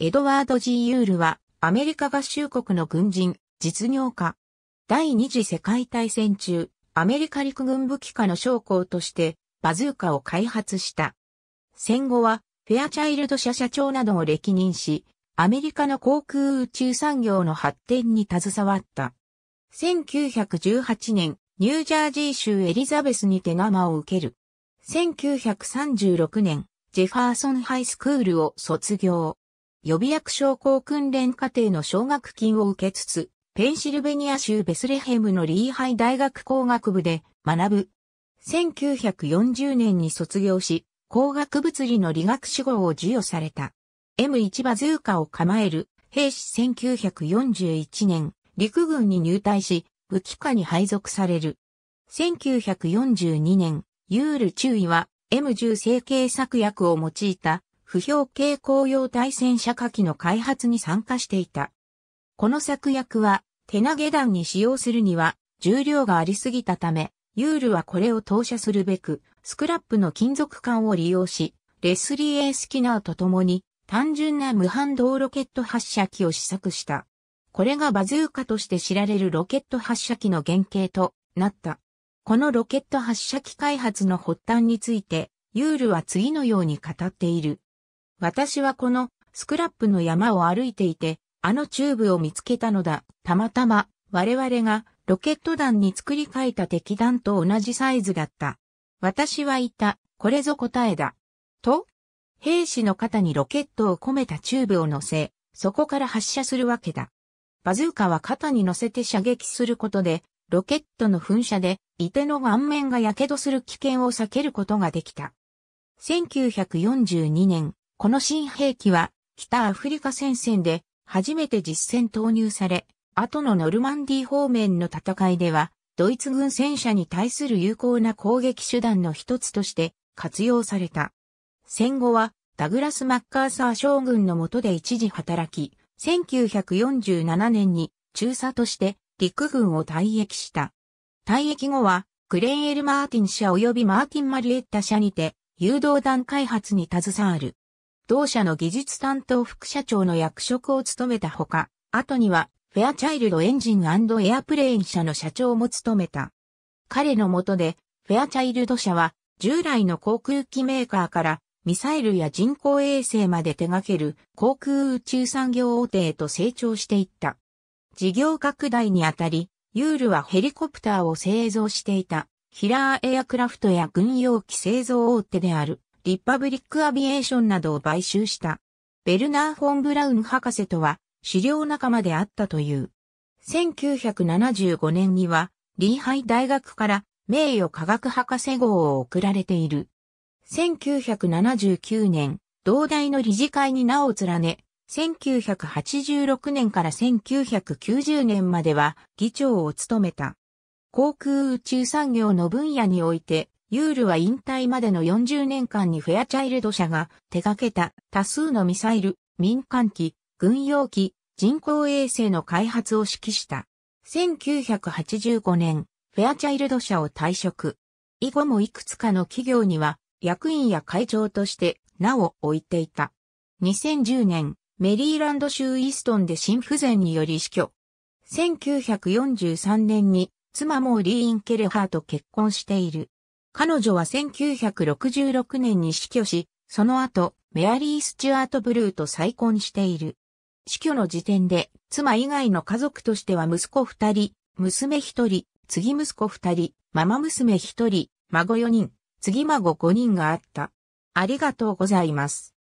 エドワード・ジー・ユールは、アメリカ合衆国の軍人、実業家。第二次世界大戦中、アメリカ陸軍武器化の将校として、バズーカを開発した。戦後は、フェアチャイルド社社長などを歴任し、アメリカの航空宇宙産業の発展に携わった。1918年、ニュージャージー州エリザベスに手釜を受ける。1936年、ジェファーソンハイスクールを卒業。予備役将校訓練課程の奨学金を受けつつ、ペンシルベニア州ベスレヘムのリーハイ大学工学部で学ぶ。1940年に卒業し、工学物理の理学士号を授与された。M1 バズーカを構える兵士1941年、陸軍に入隊し、武器課に配属される。1942年、ユール中尉は M10 成形作薬を用いた不評系公用対戦車火器の開発に参加していた。この策略は、手投げ弾に使用するには、重量がありすぎたため、ユールはこれを投射するべく、スクラップの金属管を利用し、レスリー・エー・スキナーと共に、単純な無反動ロケット発射機を試作した。これがバズーカとして知られるロケット発射機の原型となった。このロケット発射機開発の発端について、ユールは次のように語っている。私はこのスクラップの山を歩いていて、あのチューブを見つけたのだ。たまたま我々がロケット弾に作り変えた敵弾と同じサイズだった。私は言った。これぞ答えだ。と、兵士の肩にロケットを込めたチューブを乗せ、そこから発射するわけだ。バズーカは肩に乗せて射撃することで、ロケットの噴射で、伊手の顔面が火傷する危険を避けることができた。1942年、この新兵器は、北アフリカ戦線で初めて実戦投入され、後のノルマンディ方面の戦いでは、ドイツ軍戦車に対する有効な攻撃手段の一つとして活用された。戦後は、ダグラス・マッカーサー将軍の下で一時働き、1947年に中佐として陸軍を退役した。退役後は、クレイエル・マーティン社及びマーティン・マリエッタ社にて、誘導弾開発に携わる。同社の技術担当副社長の役職を務めたほか、後には、フェアチャイルドエンジンエアプレイン社の社長も務めた。彼の下で、フェアチャイルド社は、従来の航空機メーカーから、ミサイルや人工衛星まで手掛ける航空宇宙産業大手へと成長していった。事業拡大にあたり、ユールはヘリコプターを製造していた、ヒラーエアクラフトや軍用機製造大手である。リッパブリック・アビエーションなどを買収した。ベルナー・フォン・ブラウン博士とは資料仲間であったという。1975年には、リーハイ大学から名誉科学博士号を贈られている。1979年、同大の理事会に名を連ね、1986年から1990年までは議長を務めた。航空宇宙産業の分野においてユールは引退までの40年間にフェアチャイルド社が手掛けた多数のミサイル、民間機、軍用機、人工衛星の開発を指揮した。1985年、フェアチャイルド社を退職。以後もいくつかの企業には役員や会長として名を置いていた。2010年、メリーランド州イーストンで心不全により死去。1943年に妻もリーン・ケレハーと結婚している。彼女は1966年に死去し、その後、メアリー・スチュアート・ブルーと再婚している。死去の時点で、妻以外の家族としては息子二人、娘一人、次息子二人、ママ娘一人、孫四人、次孫五人があった。ありがとうございます。